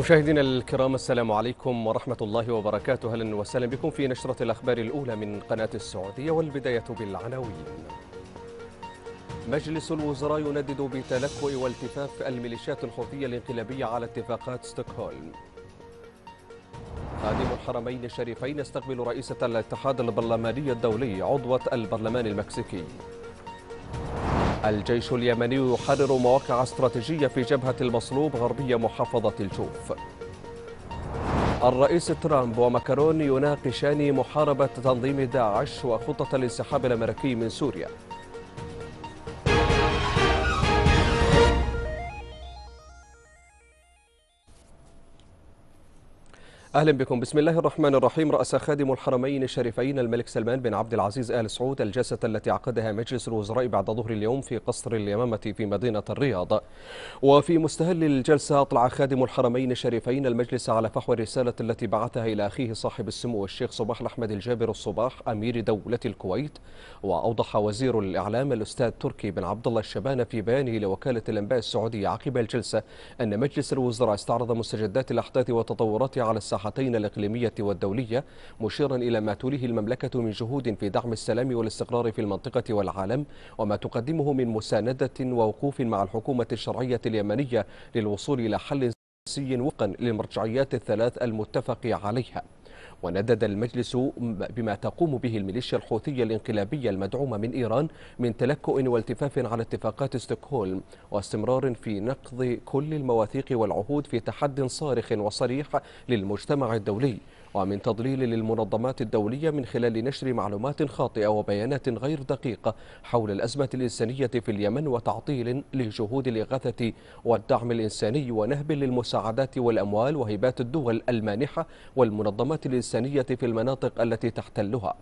مشاهدينا الكرام السلام عليكم ورحمة الله وبركاته أهلا وسهلا بكم في نشرة الأخبار الأولى من قناة السعودية والبداية بالعناوين مجلس الوزراء يندد بتلكؤ والتفاف الميليشيات الحوثية الانقلابية على اتفاقات ستوكهولم خادم الحرمين الشريفين يستقبل رئيسة الاتحاد البرلماني الدولي عضوة البرلمان المكسيكي الجيش اليمني يحرر مواقع استراتيجية في جبهة المصلوب غربية محافظة الجوف الرئيس ترامب وماكرون يناقشان محاربة تنظيم داعش وخطة الانسحاب الأمريكي من سوريا أهلا بكم بسم الله الرحمن الرحيم رأس خادم الحرمين الشريفين الملك سلمان بن عبد العزيز آل سعود الجلسة التي عقدها مجلس الوزراء بعد ظهر اليوم في قصر اليمامة في مدينة الرياض وفي مستهل الجلسة أطلع خادم الحرمين الشريفين المجلس على فحوى الرسالة التي بعثها إلى أخيه صاحب السمو الشيخ صباح الأحمد الجابر الصباح أمير دولة الكويت وأوضح وزير الإعلام الأستاذ تركي بن عبد الله الشبانة في بيانه لوكالة الأنباء السعودية عقب الجلسة أن مجلس الوزراء استعرض مستجدات الأحداث وتطوراتها على الساحة المصلحتين الإقليمية والدولية مشيرا إلى ما توليه المملكة من جهود في دعم السلام والاستقرار في المنطقة والعالم وما تقدمه من مساندة ووقوف مع الحكومة الشرعية اليمنية للوصول إلى حل سي وفقا للمرجعيات الثلاث المتفق عليها وندد المجلس بما تقوم به الميليشيا الحوثية الانقلابية المدعومة من إيران من تلكؤ والتفاف على اتفاقات ستوكهولم واستمرار في نقض كل المواثيق والعهود في تحد صارخ وصريح للمجتمع الدولي ومن تضليل للمنظمات الدولية من خلال نشر معلومات خاطئة وبيانات غير دقيقة حول الأزمة الإنسانية في اليمن وتعطيل لجهود الإغاثة والدعم الإنساني ونهب للمساعدات والأموال وهبات الدول المانحة والمنظمات الإنسانية في المناطق التي تحتلها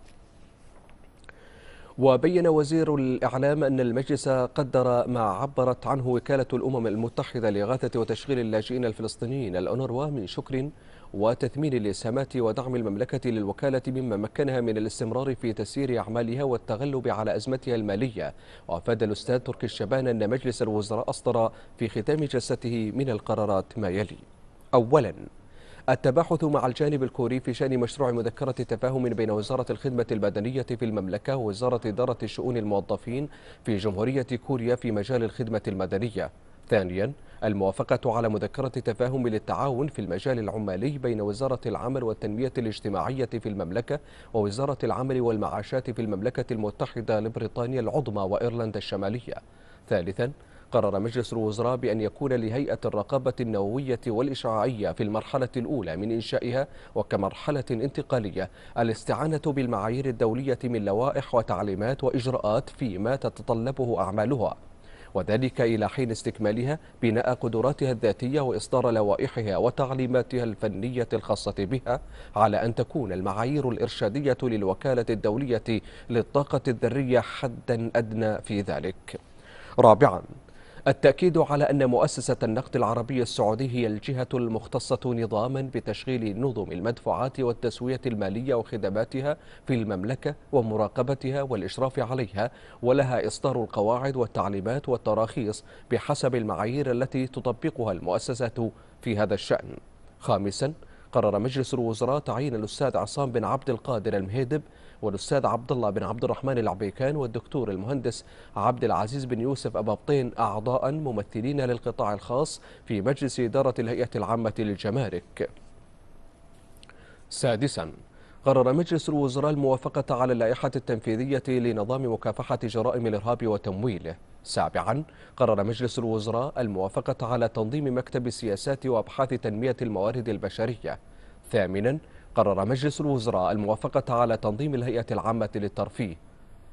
وبين وزير الإعلام أن المجلس قدر ما عبرت عنه وكالة الأمم المتحدة لإغاثة وتشغيل اللاجئين الفلسطينيين الأونروا من شكر وتثمين الإسهامات ودعم المملكة للوكالة مما مكنها من الاستمرار في تسيير أعمالها والتغلب على أزمتها المالية وأفاد الأستاذ تركي الشبان أن مجلس الوزراء أصدر في ختام جلسته من القرارات ما يلي أولاً التباحث مع الجانب الكوري في شأن مشروع مذكرة تفاهم بين وزارة الخدمة البدنية في المملكة ووزارة إدارة شؤون الموظفين في جمهورية كوريا في مجال الخدمة المدنية ثانيا الموافقة على مذكرة تفاهم للتعاون في المجال العمالي بين وزارة العمل والتنمية الاجتماعية في المملكة ووزارة العمل والمعاشات في المملكة المتحدة لبريطانيا العظمى وإيرلندا الشمالية ثالثا قرر مجلس الوزراء بأن يكون لهيئة الرقابة النووية والإشعاعية في المرحلة الأولى من إنشائها وكمرحلة انتقالية الاستعانة بالمعايير الدولية من لوائح وتعليمات وإجراءات فيما تتطلبه أعمالها وذلك إلى حين استكمالها بناء قدراتها الذاتية وإصدار لوائحها وتعليماتها الفنية الخاصة بها على أن تكون المعايير الإرشادية للوكالة الدولية للطاقة الذرية حدا أدنى في ذلك رابعاً التأكيد على أن مؤسسة النقد العربي السعودي هي الجهة المختصة نظاما بتشغيل نظم المدفوعات والتسوية المالية وخدماتها في المملكة ومراقبتها والإشراف عليها ولها إصدار القواعد والتعليمات والتراخيص بحسب المعايير التي تطبقها المؤسسة في هذا الشأن خامساً قرر مجلس الوزراء تعيين الأستاذ عصام بن عبد القادر المهيدب والاستاذ عبد الله بن عبد الرحمن العبيكان والدكتور المهندس عبد العزيز بن يوسف ابابطين اعضاء ممثلين للقطاع الخاص في مجلس اداره الهيئه العامه للجمارك. سادسا قرر مجلس الوزراء الموافقة على اللائحة التنفيذية لنظام مكافحة جرائم الإرهاب وتمويله سابعا قرر مجلس الوزراء الموافقة على تنظيم مكتب السياسات وأبحاث تنمية الموارد البشرية ثامنا قرر مجلس الوزراء الموافقة على تنظيم الهيئة العامة للترفيه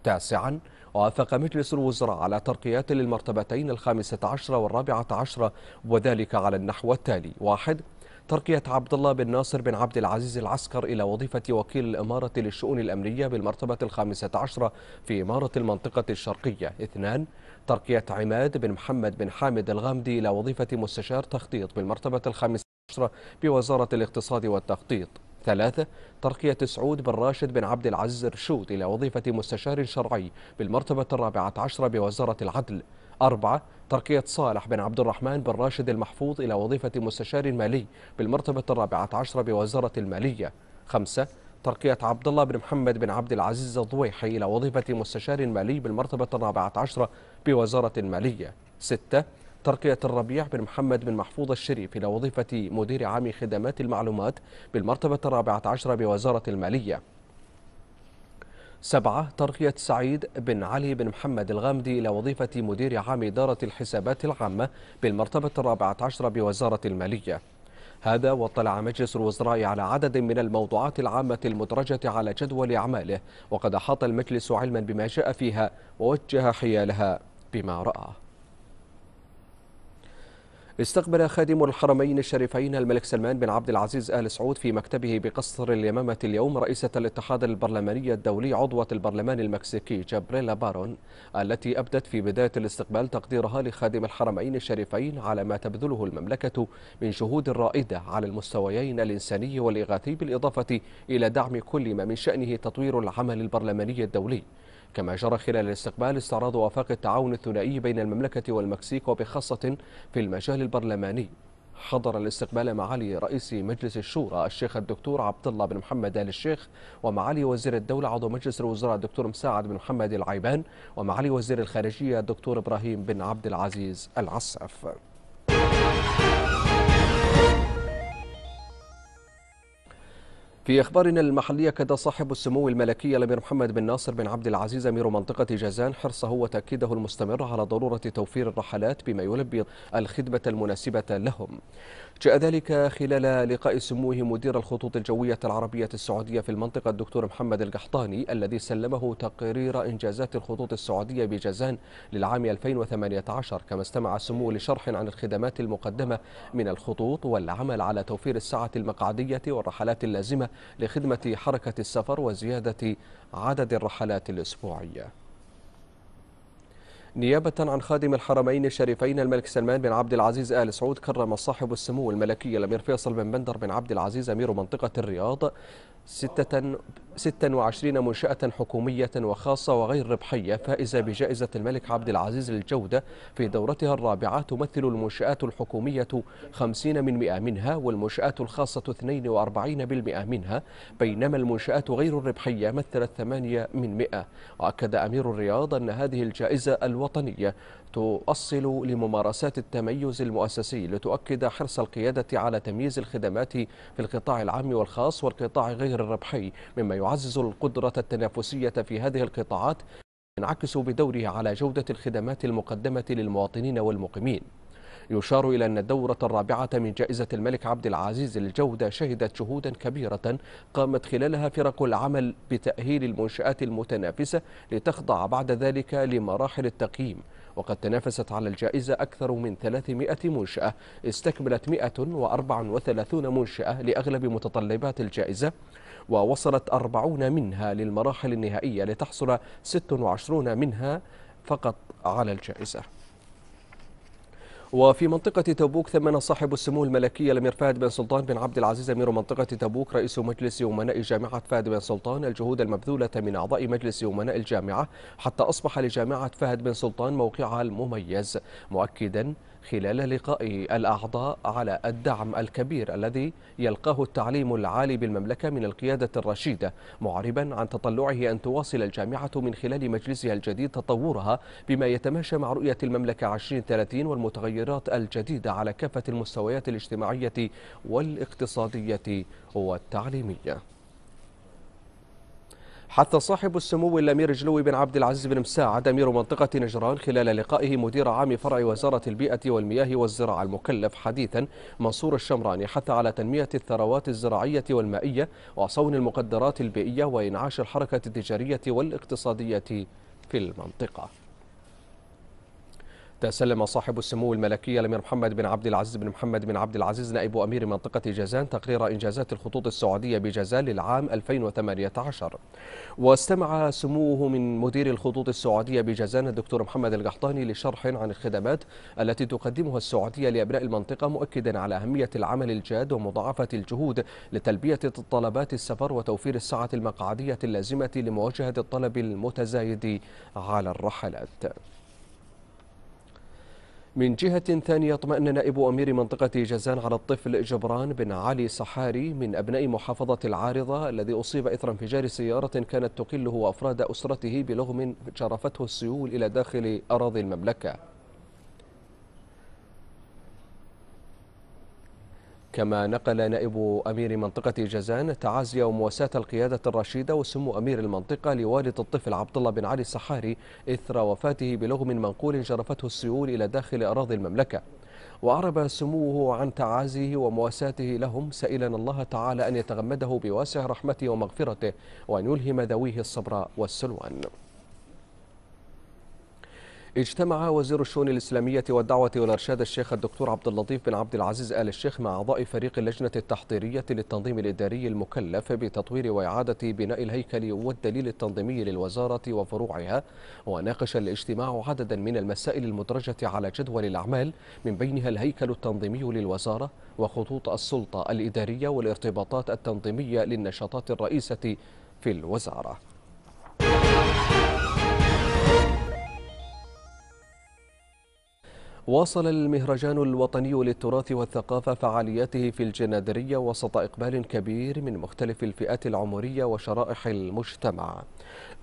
تاسعا وافق مجلس الوزراء على ترقيات للمرتبتين الخامسة عشرة والرابعة عشرة وذلك على النحو التالي واحد ترقية عبد الله بن ناصر بن عبد العزيز العسكر إلى وظيفة وكيل الإمارة للشؤون الأمنية بالمرتبة الخامسة عشرة في إمارة المنطقة الشرقية اثنان ترقية عماد بن محمد بن حامد الغامدي إلى وظيفة مستشار تخطيط بالمرتبة الخامسة عشرة بوزارة الاقتصاد والتخطيط ثلاثة ترقية سعود بن راشد بن عبد العزيز رشود إلى وظيفة مستشار شرعي بالمرتبة الرابعة عشرة بوزارة العدل أربعة ترقية صالح بن عبد الرحمن بن راشد المحفوظ إلى وظيفة مستشار مالي بالمرتبة الرابعة عشرة بوزارة المالية خمسة ترقية عبد الله بن محمد بن عبد العزيز الضويحي إلى وظيفة مستشار مالي بالمرتبة الرابعة عشرة بوزارة المالية ستة ترقية الربيع بن محمد بن محفوظ الشريف إلى وظيفة مدير عام خدمات المعلومات بالمرتبة الرابعة عشرة بوزارة المالية سبعة ترقية سعيد بن علي بن محمد الغامدي إلى وظيفة مدير عام إدارة الحسابات العامة بالمرتبة الرابعة عشرة بوزارة المالية هذا واطلع مجلس الوزراء على عدد من الموضوعات العامة المدرجة على جدول أعماله وقد أحاط المجلس علما بما جاء فيها ووجه حيالها بما رأى استقبل خادم الحرمين الشريفين الملك سلمان بن عبد العزيز آل سعود في مكتبه بقصر اليمامة اليوم رئيسة الاتحاد البرلماني الدولي عضوة البرلمان المكسيكي جابريلا بارون التي أبدت في بداية الاستقبال تقديرها لخادم الحرمين الشريفين على ما تبذله المملكة من جهود رائدة على المستويين الإنساني والإغاثي بالإضافة إلى دعم كل ما من شأنه تطوير العمل البرلماني الدولي كما جرى خلال الاستقبال استعراض آفاق التعاون الثنائي بين المملكة والمكسيك وبخاصة في المجال البرلماني حضر الاستقبال معالي رئيس مجلس الشورى الشيخ الدكتور عبد الله بن محمد ال الشيخ ومعالي وزير الدوله عضو مجلس الوزراء الدكتور مساعد بن محمد العيبان ومعالي وزير الخارجيه الدكتور ابراهيم بن عبد العزيز العساف في اخبارنا المحليه كد صاحب السمو الملكي الامير محمد بن ناصر بن عبد العزيز امير منطقه جازان حرصه وتاكيده المستمر على ضروره توفير الرحلات بما يلبي الخدمه المناسبه لهم. جاء ذلك خلال لقاء سموه مدير الخطوط الجويه العربيه السعوديه في المنطقه الدكتور محمد القحطاني الذي سلمه تقرير انجازات الخطوط السعوديه بجازان للعام 2018 كما استمع سموه لشرح عن الخدمات المقدمه من الخطوط والعمل على توفير الساعه المقعديه والرحلات اللازمه لخدمة حركة السفر وزيادة عدد الرحلات الأسبوعية نيابة عن خادم الحرمين الشريفين الملك سلمان بن عبد العزيز آل سعود كرم صاحب السمو الملكي الأمير فيصل بن بندر بن عبد العزيز أمير منطقة الرياض ستة 26 منشأة حكومية وخاصة وغير ربحية فائزة بجائزة الملك عبد العزيز للجودة في دورتها الرابعة تمثل المنشآت الحكومية 50 من 100 منها والمنشآت الخاصة 42% منها بينما المنشآت غير الربحية مثلت 8 من 100 وأكد أمير الرياض أن هذه الجائزة الوطنية تؤصل لممارسات التميز المؤسسي لتؤكد حرص القيادة على تمييز الخدمات في القطاع العام والخاص والقطاع غير الربحي مما يعزز القدرة التنافسية في هذه القطاعات ينعكس بدوره على جودة الخدمات المقدمة للمواطنين والمقيمين يشار إلى أن الدورة الرابعة من جائزة الملك عبد العزيز للجودة شهدت شهودا كبيرة قامت خلالها فرق العمل بتأهيل المنشآت المتنافسة لتخضع بعد ذلك لمراحل التقييم وقد تنافست على الجائزة أكثر من 300 منشأة استكملت 134 منشأة لأغلب متطلبات الجائزة ووصلت 40 منها للمراحل النهائية لتحصل 26 منها فقط على الجائزة وفي منطقة تبوك ثمن صاحب السمو الملكي الأمير فهد بن سلطان بن عبد العزيز أمير منطقة تبوك رئيس مجلس أمناء جامعة فهد بن سلطان الجهود المبذولة من أعضاء مجلس أمناء الجامعة حتى أصبح لجامعة فهد بن سلطان موقعها المميز مؤكدا خلال لقاء الأعضاء على الدعم الكبير الذي يلقاه التعليم العالي بالمملكة من القيادة الرشيدة معربا عن تطلعه أن تواصل الجامعة من خلال مجلسها الجديد تطورها بما يتماشى مع رؤية المملكة 2030 والمتغيرات الجديدة على كافة المستويات الاجتماعية والاقتصادية والتعليمية حتى صاحب السمو الامير جلوي بن عبد العزيز بن مساعد امير منطقه نجران خلال لقائه مدير عام فرع وزاره البيئه والمياه والزراعه المكلف حديثا منصور الشمراني حث على تنميه الثروات الزراعيه والمائيه وصون المقدرات البيئيه وانعاش الحركه التجاريه والاقتصاديه في المنطقه تسلم صاحب السمو الملكي الامير محمد بن عبد العزيز بن محمد بن عبد العزيز نائب امير منطقه جازان تقرير انجازات الخطوط السعوديه بجازان للعام 2018 واستمع سموه من مدير الخطوط السعوديه بجازان الدكتور محمد القحطاني لشرح عن الخدمات التي تقدمها السعوديه لابناء المنطقه مؤكدا على اهميه العمل الجاد ومضاعفه الجهود لتلبيه طلبات السفر وتوفير السعه المقعديه اللازمه لمواجهه الطلب المتزايد على الرحلات من جهة ثانية اطمأن نائب أمير منطقة جازان على الطفل جبران بن علي صحاري من أبناء محافظة العارضة الذي أصيب إثر انفجار سيارة كانت تقله وأفراد أسرته بلغم شرفته السيول إلى داخل أراضي المملكة كما نقل نائب أمير منطقة جازان تعازي ومواساة القيادة الرشيدة وسمو أمير المنطقة لوالد الطفل عبد الله بن علي الصحاري إثر وفاته بلغم منقول جرفته السيول إلى داخل أراضي المملكة وأعرب سموه عن تعازيه ومواساته لهم سائلا الله تعالى أن يتغمده بواسع رحمته ومغفرته وأن يلهم ذويه الصبر والسلوان اجتمع وزير الشؤون الإسلامية والدعوة والإرشاد الشيخ الدكتور عبد اللطيف بن عبد العزيز آل الشيخ مع أعضاء فريق اللجنة التحضيرية للتنظيم الإداري المكلف بتطوير وإعادة بناء الهيكل والدليل التنظيمي للوزارة وفروعها وناقش الاجتماع عددا من المسائل المدرجة على جدول الأعمال من بينها الهيكل التنظيمي للوزارة وخطوط السلطة الإدارية والارتباطات التنظيمية للنشاطات الرئيسة في الوزارة واصل المهرجان الوطني للتراث والثقافة فعالياته في الجنادرية وسط إقبال كبير من مختلف الفئات العمرية وشرائح المجتمع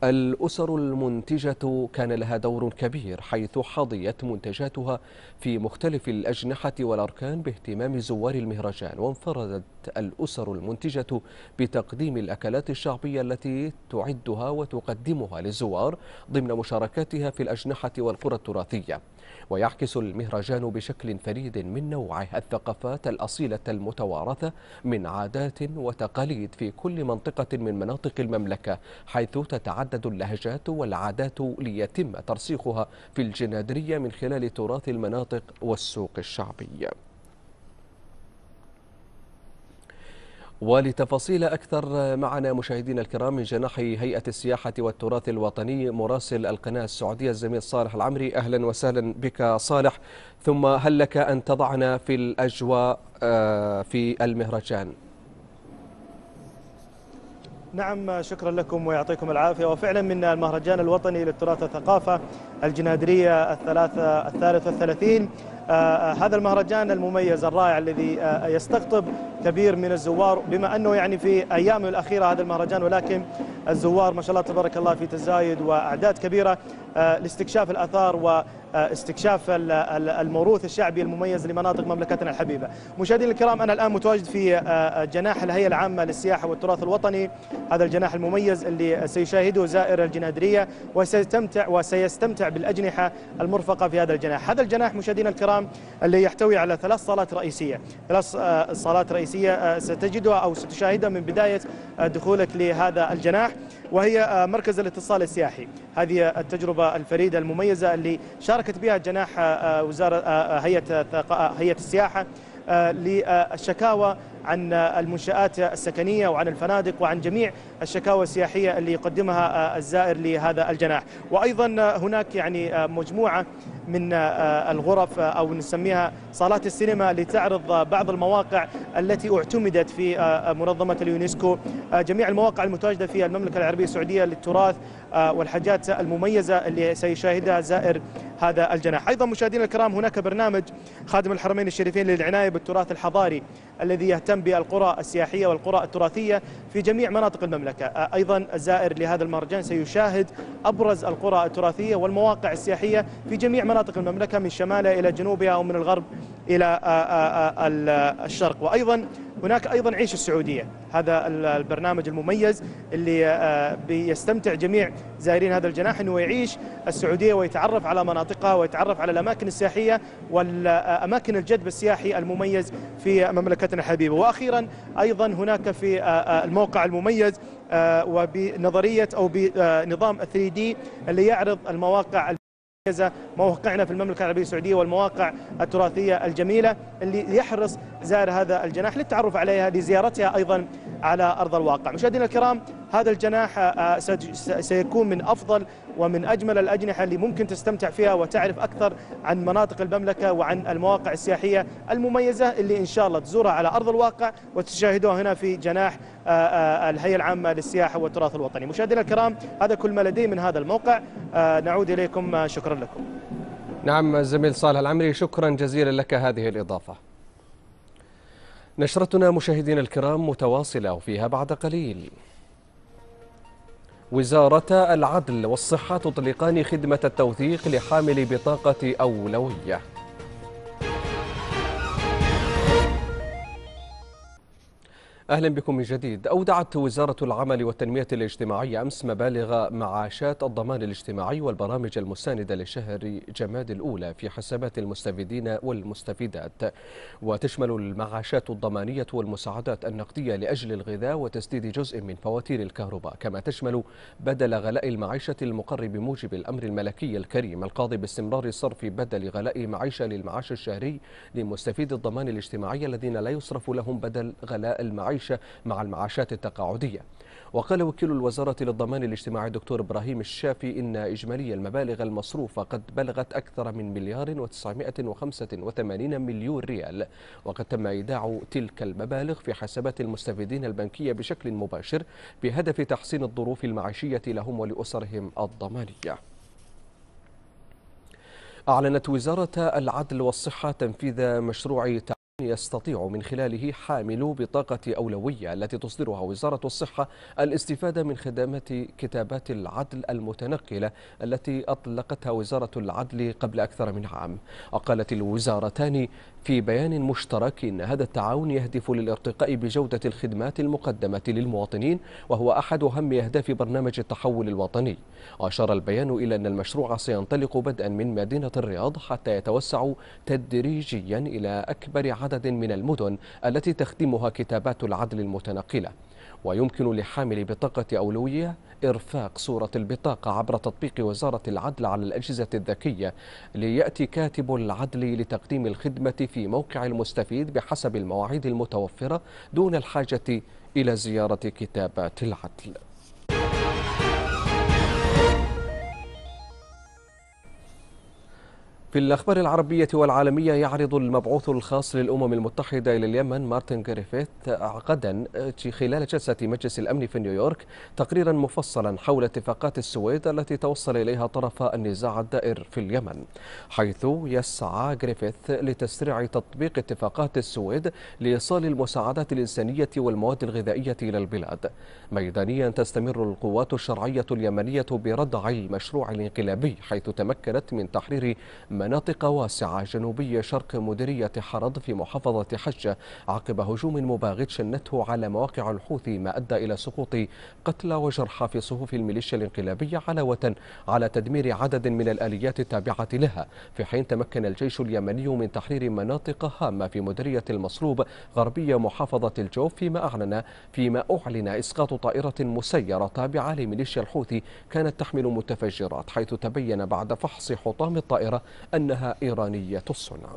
الأسر المنتجة كان لها دور كبير حيث حظيت منتجاتها في مختلف الأجنحة والأركان باهتمام زوار المهرجان وانفردت الأسر المنتجة بتقديم الأكلات الشعبية التي تعدها وتقدمها للزوار ضمن مشاركاتها في الأجنحة والقرى التراثية ويعكس المهرجان بشكل فريد من نوعه الثقافات الأصيلة المتوارثة من عادات وتقاليد في كل منطقة من مناطق المملكة حيث تتعدد اللهجات والعادات ليتم ترسيخها في الجنادرية من خلال تراث المناطق والسوق الشعبي ولتفاصيل أكثر معنا مشاهدينا الكرام من جناح هيئة السياحة والتراث الوطني مراسل القناة السعودية الزميل صالح العمري أهلا وسهلا بك صالح ثم هل لك أن تضعنا في الأجواء آه، في المهرجان؟ نعم شكرا لكم ويعطيكم العافية وفعلا من المهرجان الوطني للتراث والثقافة الجنادرية الثلاثة الثالث والثلاثين آه، آه، هذا المهرجان المميز الرائع الذي آه، يستقطب كبير من الزوار بما أنه يعني في أيامه الأخيرة هذا المهرجان ولكن الزوار ما شاء الله تبارك الله في تزايد وأعداد كبيرة آه، لاستكشاف الآثار واستكشاف الموروث الشعبي المميز لمناطق مملكتنا الحبيبه. مشاهدينا الكرام انا الان متواجد في آه، آه، جناح الهيئه العامه للسياحه والتراث الوطني، هذا الجناح المميز اللي سيشاهده زائر الجنادريه وسيستمتع وسيستمتع بالاجنحه المرفقه في هذا الجناح. هذا الجناح مشاهدينا الكرام اللي يحتوي على ثلاث صالات رئيسيه، ثلاث صالات رئيسيه ستجدها او ستشاهدها من بدايه دخولك لهذا الجناح. وهي آه، مركز الاتصال السياحي هذه التجربة الفريدة المميزة اللي شاركت بها جناح آه، آه، وزارة هيئة هيئة السياحة للشكاوى عن المنشآت السكنية وعن الفنادق وعن جميع الشكاوى السياحية اللي يقدمها الزائر لهذا الجناح وأيضا هناك يعني مجموعة من الغرف أو نسميها صالات السينما لتعرض بعض المواقع التي اعتمدت في منظمة اليونسكو جميع المواقع المتواجدة في المملكة العربية السعودية للتراث والحاجات المميزة اللي سيشاهدها زائر هذا الجناح أيضا مشاهدينا الكرام هناك برنامج خادم الحرمين الشريفين للعناية بالتراث الحضاري الذي يهتم تهتم بالقرى السياحية والقرى التراثية في جميع مناطق المملكة أيضا الزائر لهذا المهرجان سيشاهد أبرز القرى التراثية والمواقع السياحية في جميع مناطق المملكة من شمالها إلى جنوبها ومن الغرب إلى الشرق وأيضا هناك أيضا عيش السعودية هذا البرنامج المميز اللي آه، بيستمتع جميع زائرين هذا الجناح أنه يعيش السعودية ويتعرف على مناطقها ويتعرف على الأماكن السياحية والأماكن الجذب السياحي المميز في مملكتنا الحبيبة وأخيرا أيضا هناك في آه، آه، الموقع المميز وبنظرية أو بنظام 3D اللي يعرض المواقع مركزة مواقعنا في المملكة العربية السعودية والمواقع التراثية الجميلة اللي يحرص زائر هذا الجناح للتعرف عليها لزيارتها أيضا على أرض الواقع مشاهدينا الكرام هذا الجناح آه، سيكون من أفضل ومن أجمل الأجنحة اللي ممكن تستمتع فيها وتعرف أكثر عن مناطق المملكة وعن المواقع السياحية المميزة اللي إن شاء الله تزورها على أرض الواقع وتشاهدوها هنا في جناح آه، آه، الهيئة العامة للسياحة والتراث الوطني مشاهدينا الكرام هذا كل ما لدي من هذا الموقع آه، نعود إليكم شكرا لكم نعم زميل صالح العمري شكرا جزيلا لك هذه الإضافة نشرتنا مشاهدينا الكرام متواصلة وفيها بعد قليل وزارة العدل والصحة تطلقان خدمة التوثيق لحامل بطاقة أولوية أهلا بكم من جديد أودعت وزارة العمل والتنمية الاجتماعية أمس مبالغ معاشات الضمان الاجتماعي والبرامج المساندة لشهر جماد الأولى في حسابات المستفيدين والمستفيدات وتشمل المعاشات الضمانية والمساعدات النقدية لأجل الغذاء وتسديد جزء من فواتير الكهرباء كما تشمل بدل غلاء المعيشة المقر بموجب الأمر الملكي الكريم القاضي باستمرار صرف بدل غلاء معيشة للمعاش الشهري لمستفيد الضمان الاجتماعي الذين لا يصرف لهم بدل غلاء المعيشة العيش مع المعاشات التقاعدية وقال وكيل الوزارة للضمان الاجتماعي الدكتور إبراهيم الشافي إن إجمالي المبالغ المصروفة قد بلغت أكثر من مليار و985 مليون ريال وقد تم إيداع تلك المبالغ في حسابات المستفيدين البنكية بشكل مباشر بهدف تحسين الظروف المعيشية لهم ولأسرهم الضمانية أعلنت وزارة العدل والصحة تنفيذ مشروع يستطيع من خلاله حامل بطاقة أولوية التي تصدرها وزارة الصحة الاستفادة من خدمات كتابات العدل المتنقلة التي أطلقتها وزارة العدل قبل أكثر من عام وقالت الوزارتان في بيان مشترك إن هذا التعاون يهدف للارتقاء بجودة الخدمات المقدمة للمواطنين وهو أحد أهم أهداف برنامج التحول الوطني أشار البيان إلى أن المشروع سينطلق بدءا من مدينة الرياض حتى يتوسع تدريجيا إلى أكبر عدد عدد من المدن التي تخدمها كتابات العدل المتنقلة ويمكن لحامل بطاقة أولوية إرفاق صورة البطاقة عبر تطبيق وزارة العدل على الأجهزة الذكية ليأتي كاتب العدل لتقديم الخدمة في موقع المستفيد بحسب المواعيد المتوفرة دون الحاجة إلى زيارة كتابات العدل في الأخبار العربية والعالمية يعرض المبعوث الخاص للأمم المتحدة إلى اليمن مارتن جريفيث غدا خلال جلسة مجلس الأمن في نيويورك تقريرا مفصلا حول اتفاقات السويد التي توصل إليها طرف النزاع الدائر في اليمن حيث يسعى جريفيث لتسريع تطبيق اتفاقات السويد لإيصال المساعدات الإنسانية والمواد الغذائية إلى البلاد ميدانيا تستمر القوات الشرعية اليمنية بردع المشروع الانقلابي حيث تمكنت من تحرير مناطق واسعة جنوبي شرق مديرية حرض في محافظة حجة عقب هجوم مباغت شنته على مواقع الحوثي ما أدى إلى سقوط قتلى وجرحى في صفوف الميليشيا الانقلابية علاوة على تدمير عدد من الآليات التابعة لها في حين تمكن الجيش اليمني من تحرير مناطق هامة في مديرية المصلوب غربية محافظة الجوف فيما أعلن فيما أعلن إسقاط طائرة مسيرة تابعة لميليشيا الحوثي كانت تحمل متفجرات حيث تبين بعد فحص حطام الطائرة أنها إيرانية الصنع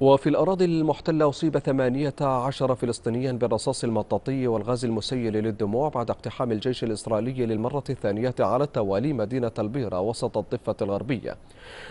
وفي الأراضي المحتلة أصيب 18 فلسطينيا بالرصاص المطاطي والغاز المسيل للدموع بعد اقتحام الجيش الإسرائيلي للمرة الثانية على التوالي مدينة البيرة وسط الضفة الغربية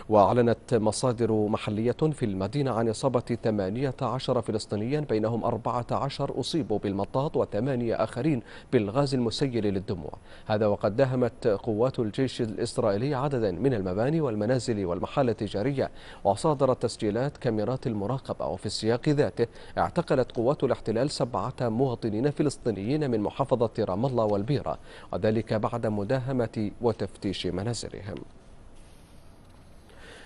وأعلنت مصادر محلية في المدينة عن إصابة 18 فلسطينيا بينهم 14 أصيبوا بالمطاط وثمانية آخرين بالغاز المسيل للدموع هذا وقد داهمت قوات الجيش الإسرائيلي عددا من المباني والمنازل والمحال التجارية وصادرت تسجيلات كاميرات المراقبة وفي السياق ذاته اعتقلت قوات الاحتلال سبعة مواطنين فلسطينيين من محافظة رام الله والبيرة وذلك بعد مداهمة وتفتيش منازلهم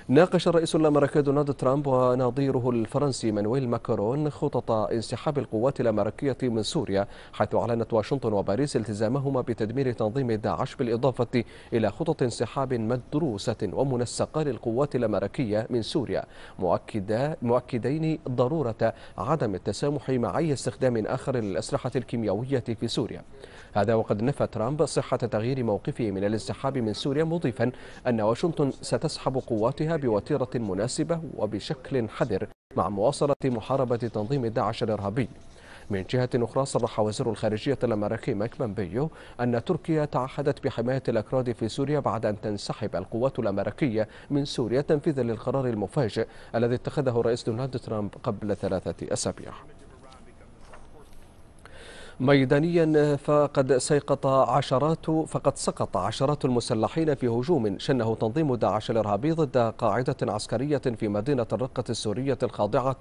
ناقش الرئيس الامريكي دونالد ترامب ونظيره الفرنسي مانويل ماكرون خطط انسحاب القوات الامريكيه من سوريا حيث اعلنت واشنطن وباريس التزامهما بتدمير تنظيم داعش بالاضافه الى خطط انسحاب مدروسه ومنسقه للقوات الامريكيه من سوريا مؤكدا مؤكدين ضروره عدم التسامح مع اي استخدام اخر للاسلحه الكيميائيه في سوريا هذا وقد نفى ترامب صحة تغيير موقفه من الانسحاب من سوريا مضيفا أن واشنطن ستسحب قواتها بوتيرة مناسبة وبشكل حذر مع مواصلة محاربة تنظيم داعش الإرهابي من جهة أخرى صرح وزير الخارجية الأمريكي مايك بامبيو أن تركيا تعهدت بحماية الأكراد في سوريا بعد أن تنسحب القوات الأمريكية من سوريا تنفيذا للقرار المفاجئ الذي اتخذه الرئيس دونالد ترامب قبل ثلاثة أسابيع ميدانيا فقد سيقط عشرات فقد سقط عشرات المسلحين في هجوم شنه تنظيم داعش الارهابي ضد قاعده عسكريه في مدينه الرقه السوريه الخاضعه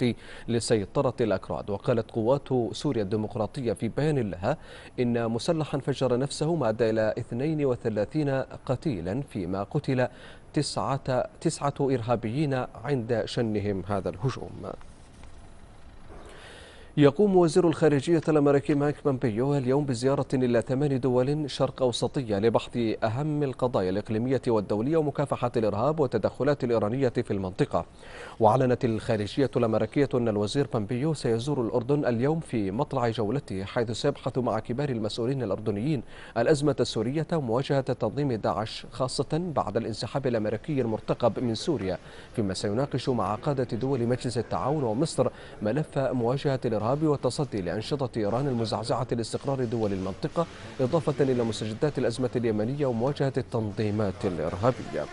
لسيطره الاكراد وقالت قوات سوريا الديمقراطيه في بيان لها ان مسلحا فجر نفسه ما ادى الى 32 قتيلا فيما قتل تسعه تسعه ارهابيين عند شنهم هذا الهجوم يقوم وزير الخارجية الأمريكي مايك بامبيو اليوم بزيارة إلى ثمان دول شرق أوسطية لبحث أهم القضايا الإقليمية والدولية ومكافحة الإرهاب والتدخلات الإيرانية في المنطقة وأعلنت الخارجية الأمريكية أن الوزير بامبيو سيزور الأردن اليوم في مطلع جولته حيث سيبحث مع كبار المسؤولين الأردنيين الأزمة السورية ومواجهة تنظيم داعش خاصة بعد الانسحاب الأمريكي المرتقب من سوريا فيما سيناقش مع قادة دول مجلس التعاون ومصر ملف مواجهة الإرهاب الإرهاب والتصدي لأنشطة إيران المزعزعة لاستقرار دول المنطقة إضافة إلى مستجدات الأزمة اليمنية ومواجهة التنظيمات الإرهابية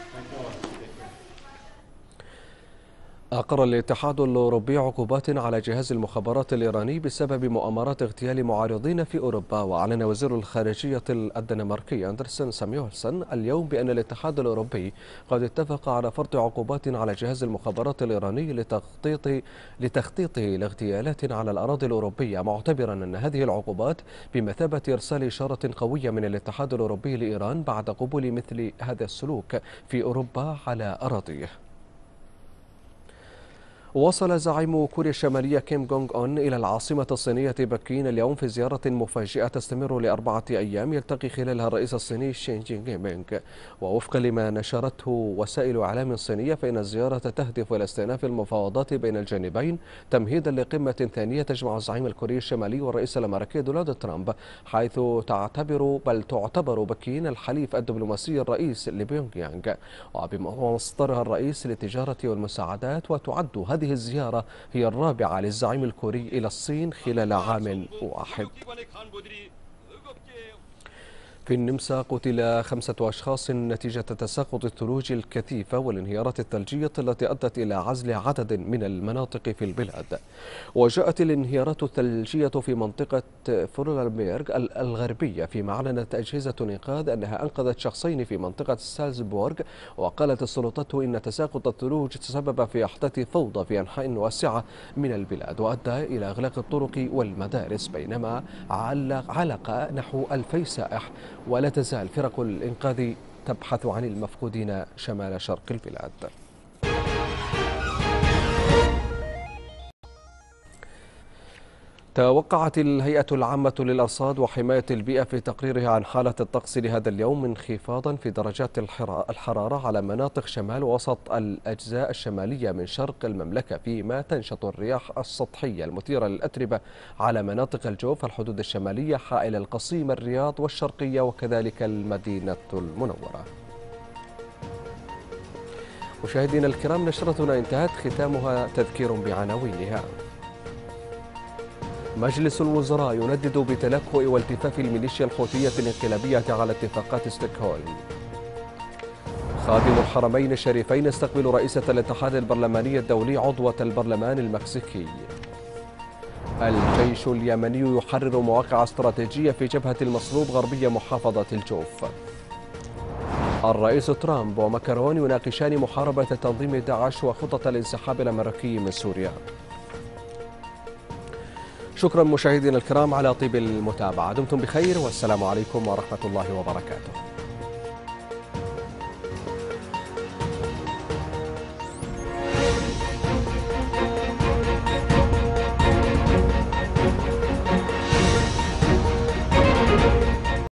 أقر الاتحاد الأوروبي عقوبات على جهاز المخابرات الإيراني بسبب مؤامرات اغتيال معارضين في أوروبا وأعلن وزير الخارجية الدنماركي أندرسن ساميولسن اليوم بأن الاتحاد الأوروبي قد اتفق على فرض عقوبات على جهاز المخابرات الإيراني لتخطيط لتخطيطه لاغتيالات على الأراضي الأوروبية معتبرا أن هذه العقوبات بمثابة إرسال إشارة قوية من الاتحاد الأوروبي لإيران بعد قبول مثل هذا السلوك في أوروبا على أراضيه وصل زعيم كوريا الشمالية كيم جونج أون إلى العاصمة الصينية بكين اليوم في زيارة مفاجئة تستمر لأربعة أيام يلتقي خلالها الرئيس الصيني شين جين مينغ ووفقا لما نشرته وسائل إعلام صينية فإن الزيارة تهدف إلى استئناف المفاوضات بين الجانبين تمهيدا لقمة ثانية تجمع الزعيم الكوري الشمالي والرئيس الأمريكي دونالد ترامب حيث تعتبر بل تعتبر بكين الحليف الدبلوماسي الرئيس لبيونغ يانغ وبمصدرها الرئيس للتجارة والمساعدات وتعد هذه الزيارة هي الرابعة للزعيم الكوري إلى الصين خلال عام واحد في النمسا قتل خمسة أشخاص نتيجة تساقط الثلوج الكثيفة والانهيارات الثلجية التي أدت إلى عزل عدد من المناطق في البلاد وجاءت الانهيارات الثلجية في منطقة فرولميرغ الغربية فيما أعلنت أجهزة إنقاذ أنها أنقذت شخصين في منطقة سالزبورغ وقالت السلطات إن تساقط الثلوج تسبب في أحداث فوضى في أنحاء واسعة من البلاد وأدى إلى إغلاق الطرق والمدارس بينما علق نحو ألفي سائح ولا تزال فرق الإنقاذ تبحث عن المفقودين شمال شرق البلاد توقعت الهيئة العامة للأرصاد وحماية البيئة في تقريرها عن حالة الطقس لهذا اليوم انخفاضا في درجات الحرارة على مناطق شمال ووسط الأجزاء الشمالية من شرق المملكة فيما تنشط الرياح السطحية المثيرة للأتربة على مناطق الجوف الحدود الشمالية حائل القصيم الرياض والشرقية وكذلك المدينة المنورة مشاهدينا الكرام نشرتنا انتهت ختامها تذكير بعناوينها مجلس الوزراء يندد بتنكؤ والتفاف الميليشيا الحوثية الانقلابية على اتفاقات ستوكهولم خادم الحرمين الشريفين استقبل رئيسة الاتحاد البرلماني الدولي عضوة البرلمان المكسيكي الجيش اليمني يحرر مواقع استراتيجية في جبهة المصلوب غربية محافظة الجوف الرئيس ترامب وماكرون يناقشان محاربة تنظيم داعش وخطط الانسحاب الأمريكي من سوريا شكرا مشاهدينا الكرام على طيب المتابعة دمتم بخير والسلام عليكم ورحمة الله وبركاته